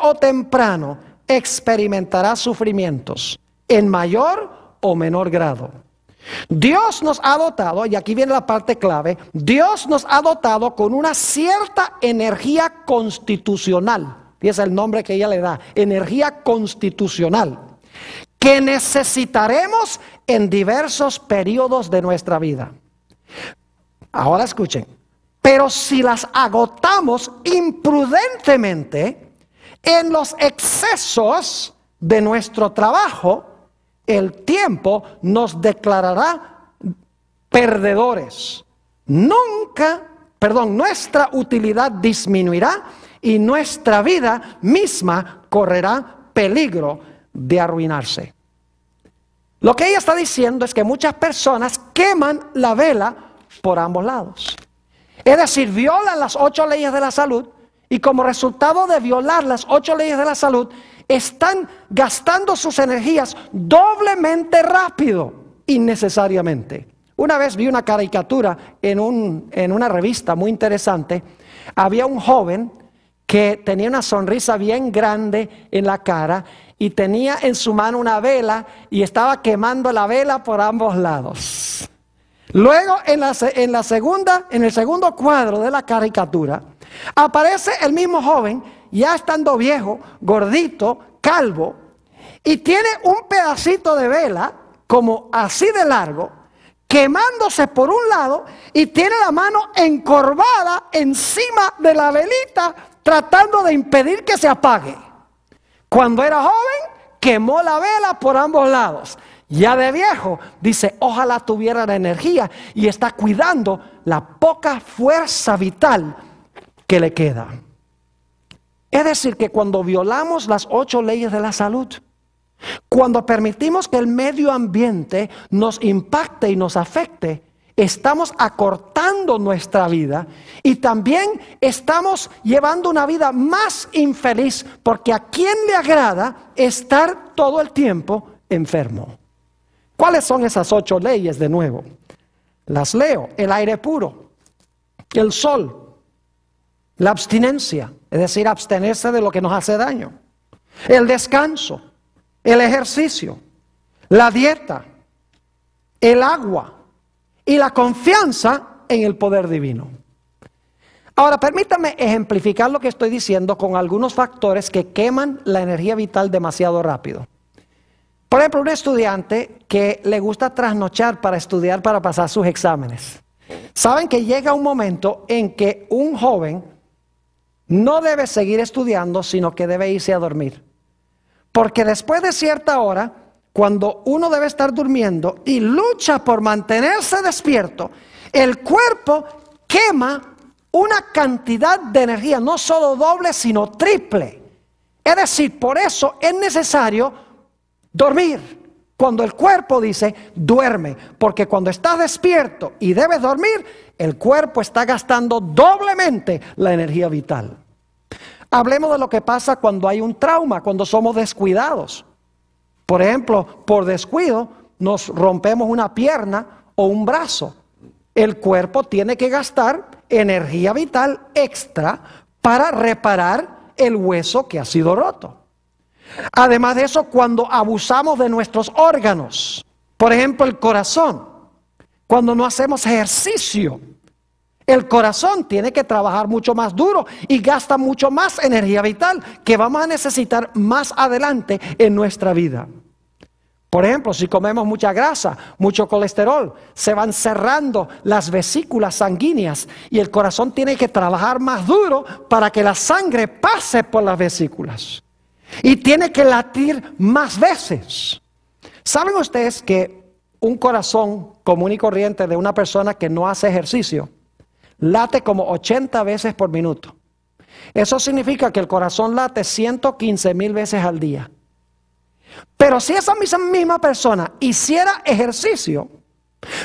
o temprano experimentará sufrimientos en mayor o menor grado. Dios nos ha dotado, y aquí viene la parte clave, Dios nos ha dotado con una cierta energía constitucional, y es el nombre que ella le da, energía constitucional, que necesitaremos en diversos periodos de nuestra vida. Ahora escuchen, pero si las agotamos imprudentemente, en los excesos de nuestro trabajo, el tiempo nos declarará perdedores. Nunca, perdón, nuestra utilidad disminuirá y nuestra vida misma correrá peligro de arruinarse. Lo que ella está diciendo es que muchas personas queman la vela por ambos lados. Es decir, violan las ocho leyes de la salud, y como resultado de violar las ocho leyes de la salud, están gastando sus energías doblemente rápido, innecesariamente. Una vez vi una caricatura en, una revista muy interesante. Había un joven que tenía una sonrisa bien grande en la cara y tenía en su mano una vela y estaba quemando la vela por ambos lados. Luego, en, la, en, la segunda, en el segundo cuadro de la caricatura, Aparece el mismo joven, ya estando viejo, gordito, calvo, y tiene un pedacito de vela, como así de largo, quemándose por un lado y tiene la mano encorvada encima de la velita tratando de impedir que se apague. Cuando era joven, quemó la vela por ambos lados. Ya de viejo, dice, ojalá tuviera la energía y está cuidando la poca fuerza vital que le queda. Es decir, que cuando violamos las ocho leyes de la salud, cuando permitimos que el medio ambiente nos impacte y nos afecte, estamos acortando nuestra vida y también estamos llevando una vida más infeliz porque a quien le agrada estar todo el tiempo enfermo. ¿Cuáles son esas ocho leyes de nuevo? Las leo. El aire puro, el sol, la abstinencia, es decir, abstenerse de lo que nos hace daño. El descanso, el ejercicio, la dieta, el agua y la confianza en el poder divino. Ahora, permítame ejemplificar lo que estoy diciendo con algunos factores que queman la energía vital demasiado rápido. Por ejemplo, un estudiante que le gusta trasnochar para estudiar, para pasar sus exámenes. Saben que llega un momento en que un joven no debe seguir estudiando, sino que debe irse a dormir. Porque después de cierta hora, cuando uno debe estar durmiendo y lucha por mantenerse despierto, el cuerpo quema una cantidad de energía, no solo doble, sino triple. Es decir, por eso es necesario dormir. Cuando el cuerpo dice, duerme, porque cuando estás despierto y debes dormir, el cuerpo está gastando doblemente la energía vital. Hablemos de lo que pasa cuando hay un trauma, cuando somos descuidados. Por ejemplo, por descuido nos rompemos una pierna o un brazo. El cuerpo tiene que gastar energía vital extra para reparar el hueso que ha sido roto. Además de eso, cuando abusamos de nuestros órganos, por ejemplo el corazón, cuando no hacemos ejercicio, el corazón tiene que trabajar mucho más duro y gasta mucho más energía vital que vamos a necesitar más adelante en nuestra vida. Por ejemplo, si comemos mucha grasa, mucho colesterol, se van cerrando las vesículas sanguíneas y el corazón tiene que trabajar más duro para que la sangre pase por las vesículas. Y tiene que latir más veces. ¿Saben ustedes que un corazón común y corriente de una persona que no hace ejercicio late como 80 veces por minuto? Eso significa que el corazón late 115 mil veces al día. Pero si esa misma persona hiciera ejercicio,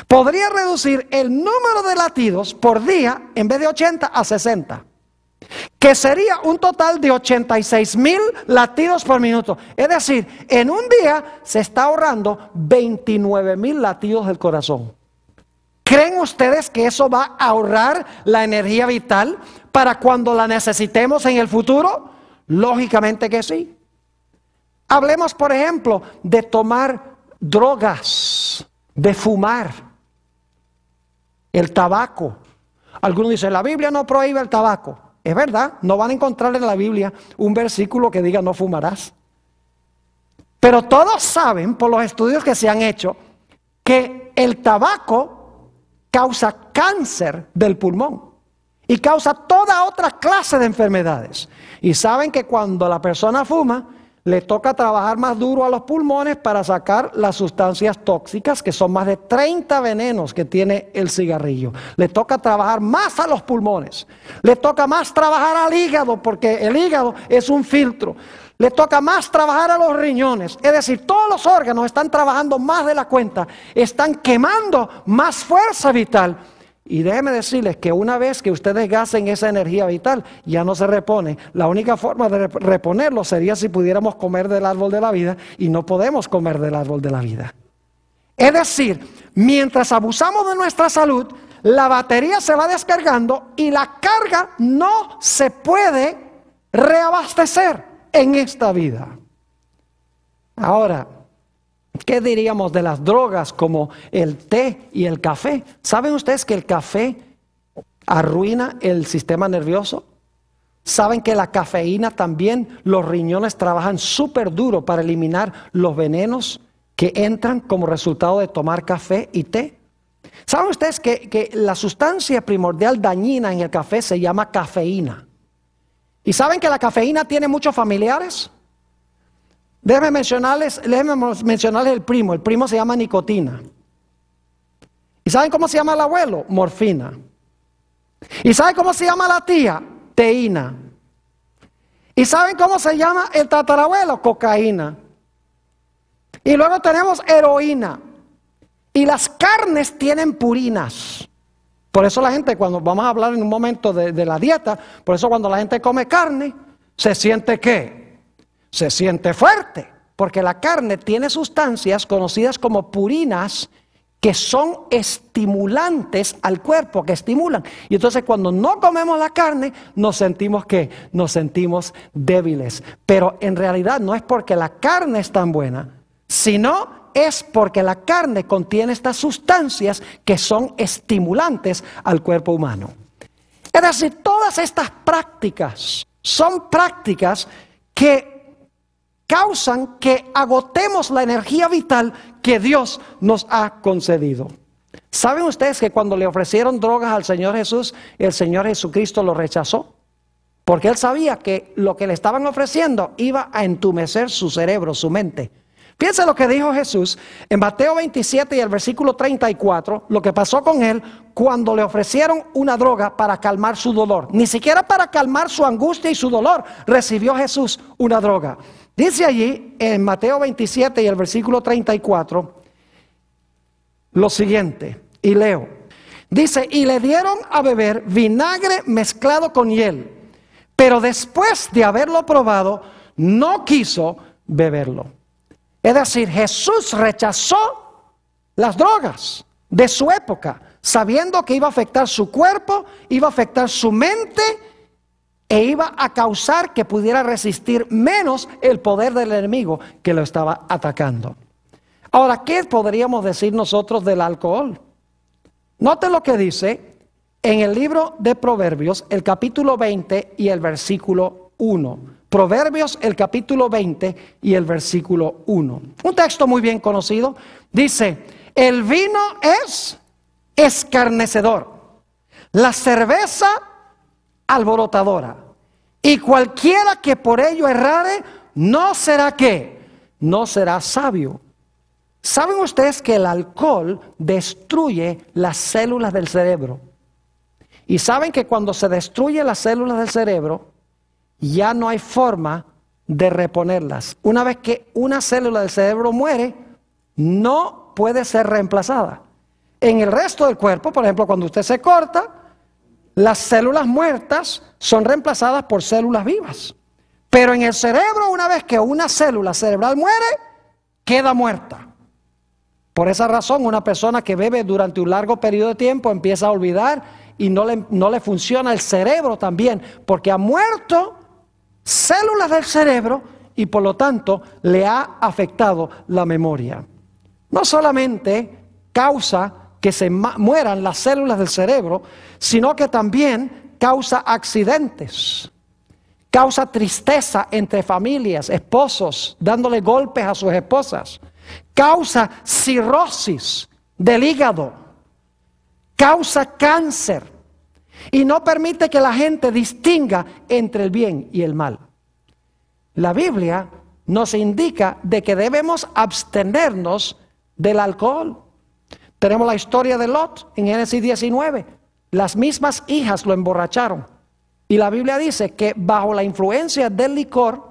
podría reducir el número de latidos por día en vez de 80 a 60 que sería un total de 86 mil latidos por minuto. Es decir, en un día se está ahorrando 29 mil latidos del corazón. ¿Creen ustedes que eso va a ahorrar la energía vital para cuando la necesitemos en el futuro? Lógicamente que sí. Hablemos, por ejemplo, de tomar drogas, de fumar, el tabaco. Algunos dicen, la Biblia no prohíbe el tabaco. Es verdad, no van a encontrar en la Biblia un versículo que diga no fumarás. Pero todos saben, por los estudios que se han hecho, que el tabaco causa cáncer del pulmón y causa toda otra clase de enfermedades. Y saben que cuando la persona fuma, le toca trabajar más duro a los pulmones para sacar las sustancias tóxicas, que son más de 30 venenos que tiene el cigarrillo. Le toca trabajar más a los pulmones. Le toca más trabajar al hígado, porque el hígado es un filtro. Le toca más trabajar a los riñones. Es decir, todos los órganos están trabajando más de la cuenta. Están quemando más fuerza vital y déjenme decirles que una vez que ustedes gasten esa energía vital, ya no se repone. La única forma de reponerlo sería si pudiéramos comer del árbol de la vida y no podemos comer del árbol de la vida. Es decir, mientras abusamos de nuestra salud, la batería se va descargando y la carga no se puede reabastecer en esta vida. Ahora, ¿Qué diríamos de las drogas como el té y el café? ¿Saben ustedes que el café arruina el sistema nervioso? ¿Saben que la cafeína también, los riñones trabajan súper duro para eliminar los venenos que entran como resultado de tomar café y té? ¿Saben ustedes que, que la sustancia primordial dañina en el café se llama cafeína? ¿Y saben que la cafeína tiene muchos familiares? Déjenme mencionarles, el primo. El primo se llama nicotina. ¿Y saben cómo se llama el abuelo? Morfina. ¿Y saben cómo se llama la tía? Teína. ¿Y saben cómo se llama el tatarabuelo? Cocaína. Y luego tenemos heroína. Y las carnes tienen purinas. Por eso la gente, cuando vamos a hablar en un momento de, de la dieta, por eso cuando la gente come carne, se siente que se siente fuerte, porque la carne tiene sustancias conocidas como purinas que son estimulantes al cuerpo, que estimulan. Y entonces cuando no comemos la carne, nos sentimos que nos sentimos débiles. Pero en realidad no es porque la carne es tan buena, sino es porque la carne contiene estas sustancias que son estimulantes al cuerpo humano. Es decir, todas estas prácticas son prácticas que causan que agotemos la energía vital que Dios nos ha concedido. ¿Saben ustedes que cuando le ofrecieron drogas al Señor Jesús, el Señor Jesucristo lo rechazó? Porque él sabía que lo que le estaban ofreciendo iba a entumecer su cerebro, su mente. Piensa lo que dijo Jesús en Mateo 27 y el versículo 34, lo que pasó con él cuando le ofrecieron una droga para calmar su dolor. Ni siquiera para calmar su angustia y su dolor recibió Jesús una droga. Dice allí en Mateo 27 y el versículo 34 lo siguiente, y leo. Dice, y le dieron a beber vinagre mezclado con hiel, pero después de haberlo probado, no quiso beberlo. Es decir, Jesús rechazó las drogas de su época, sabiendo que iba a afectar su cuerpo, iba a afectar su mente e iba a causar que pudiera resistir menos el poder del enemigo que lo estaba atacando. Ahora, ¿qué podríamos decir nosotros del alcohol? Note lo que dice en el libro de Proverbios, el capítulo 20 y el versículo 1. Proverbios, el capítulo 20 y el versículo 1. Un texto muy bien conocido. Dice, el vino es escarnecedor, la cerveza alborotadora, y cualquiera que por ello errare, no será qué, no será sabio. ¿Saben ustedes que el alcohol destruye las células del cerebro? Y saben que cuando se destruyen las células del cerebro, ya no hay forma de reponerlas. Una vez que una célula del cerebro muere, no puede ser reemplazada. En el resto del cuerpo, por ejemplo, cuando usted se corta, las células muertas son reemplazadas por células vivas. Pero en el cerebro, una vez que una célula cerebral muere, queda muerta. Por esa razón, una persona que bebe durante un largo periodo de tiempo empieza a olvidar y no le, no le funciona el cerebro también, porque ha muerto células del cerebro y por lo tanto le ha afectado la memoria. No solamente causa que se mueran las células del cerebro, sino que también causa accidentes, causa tristeza entre familias, esposos dándole golpes a sus esposas, causa cirrosis del hígado, causa cáncer y no permite que la gente distinga entre el bien y el mal. La Biblia nos indica de que debemos abstenernos del alcohol, tenemos la historia de Lot en Génesis 19. Las mismas hijas lo emborracharon. Y la Biblia dice que bajo la influencia del licor,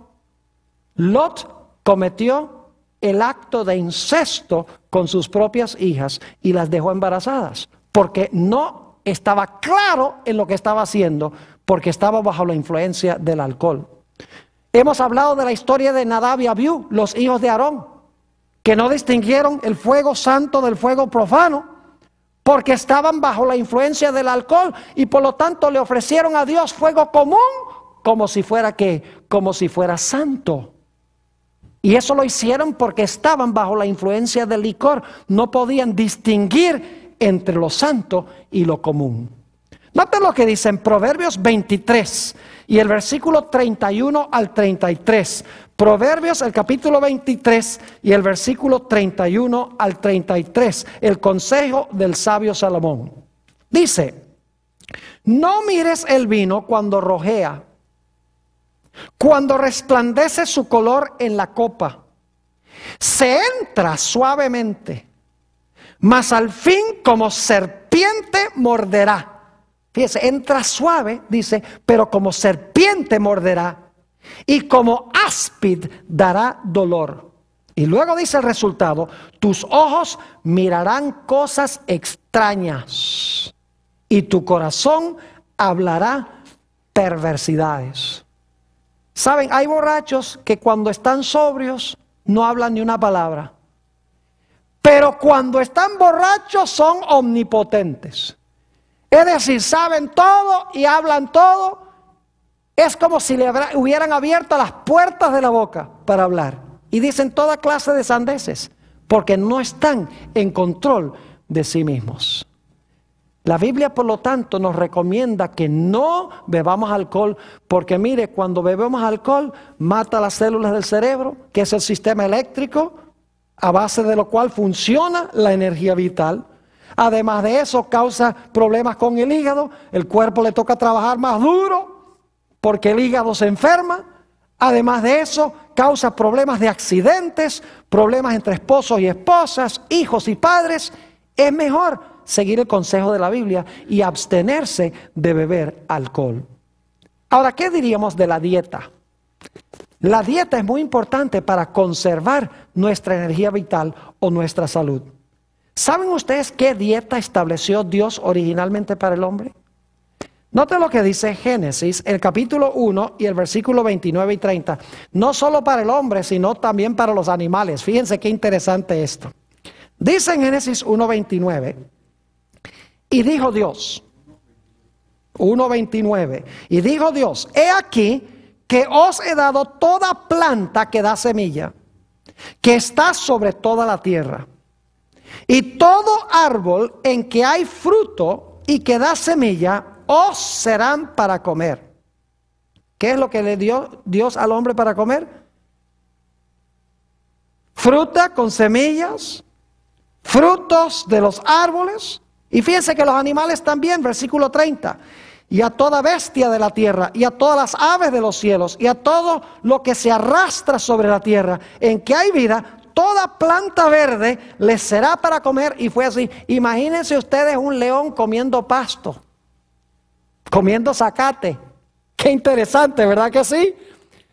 Lot cometió el acto de incesto con sus propias hijas y las dejó embarazadas, porque no estaba claro en lo que estaba haciendo, porque estaba bajo la influencia del alcohol. Hemos hablado de la historia de Nadab y Abiú, los hijos de Aarón que no distinguieron el fuego santo del fuego profano, porque estaban bajo la influencia del alcohol y por lo tanto le ofrecieron a Dios fuego común como si fuera que, como si fuera santo. Y eso lo hicieron porque estaban bajo la influencia del licor, no podían distinguir entre lo santo y lo común. Note lo que dice Proverbios 23 y el versículo 31 al 33. Proverbios el capítulo 23 y el versículo 31 al 33, el consejo del sabio Salomón. Dice, no mires el vino cuando rojea, cuando resplandece su color en la copa. Se entra suavemente, mas al fin como serpiente morderá. Fíjese, entra suave, dice, pero como serpiente morderá y como áspid dará dolor. Y luego dice el resultado, tus ojos mirarán cosas extrañas y tu corazón hablará perversidades. Saben, hay borrachos que cuando están sobrios no hablan ni una palabra, pero cuando están borrachos son omnipotentes. Es decir, saben todo y hablan todo es como si le hubieran abierto las puertas de la boca para hablar. Y dicen toda clase de sandeces, porque no están en control de sí mismos. La Biblia, por lo tanto, nos recomienda que no bebamos alcohol, porque mire, cuando bebemos alcohol, mata las células del cerebro, que es el sistema eléctrico, a base de lo cual funciona la energía vital. Además de eso, causa problemas con el hígado, el cuerpo le toca trabajar más duro porque el hígado se enferma. Además de eso, causa problemas de accidentes, problemas entre esposos y esposas, hijos y padres. Es mejor seguir el consejo de la Biblia y abstenerse de beber alcohol. Ahora, ¿qué diríamos de la dieta? La dieta es muy importante para conservar nuestra energía vital o nuestra salud. ¿Saben ustedes qué dieta estableció Dios originalmente para el hombre? Note lo que dice Génesis, el capítulo 1 y el versículo 29 y 30. No solo para el hombre, sino también para los animales. Fíjense qué interesante esto. Dice en Génesis 1.29, y dijo Dios, 1.29, y dijo Dios, he aquí que os he dado toda planta que da semilla, que está sobre toda la tierra, y todo árbol en que hay fruto y que da semilla, os serán para comer. ¿Qué es lo que le dio Dios al hombre para comer? Fruta con semillas, frutos de los árboles. Y fíjense que los animales también, versículo 30. Y a toda bestia de la tierra, y a todas las aves de los cielos, y a todo lo que se arrastra sobre la tierra, en que hay vida, toda planta verde les será para comer. Y fue así. Imagínense ustedes un león comiendo pasto comiendo zacate. Qué interesante, ¿verdad que sí?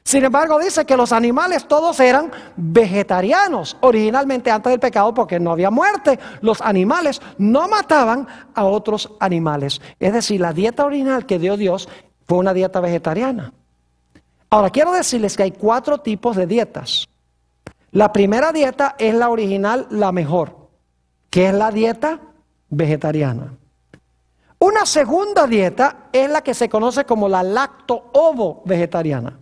Sin embargo, dice que los animales todos eran vegetarianos, originalmente antes del pecado, porque no había muerte. Los animales no mataban a otros animales. Es decir, la dieta original que dio Dios fue una dieta vegetariana. Ahora, quiero decirles que hay cuatro tipos de dietas. La primera dieta es la original, la mejor, que es la dieta vegetariana. Una segunda dieta es la que se conoce como la lacto-ovo vegetariana.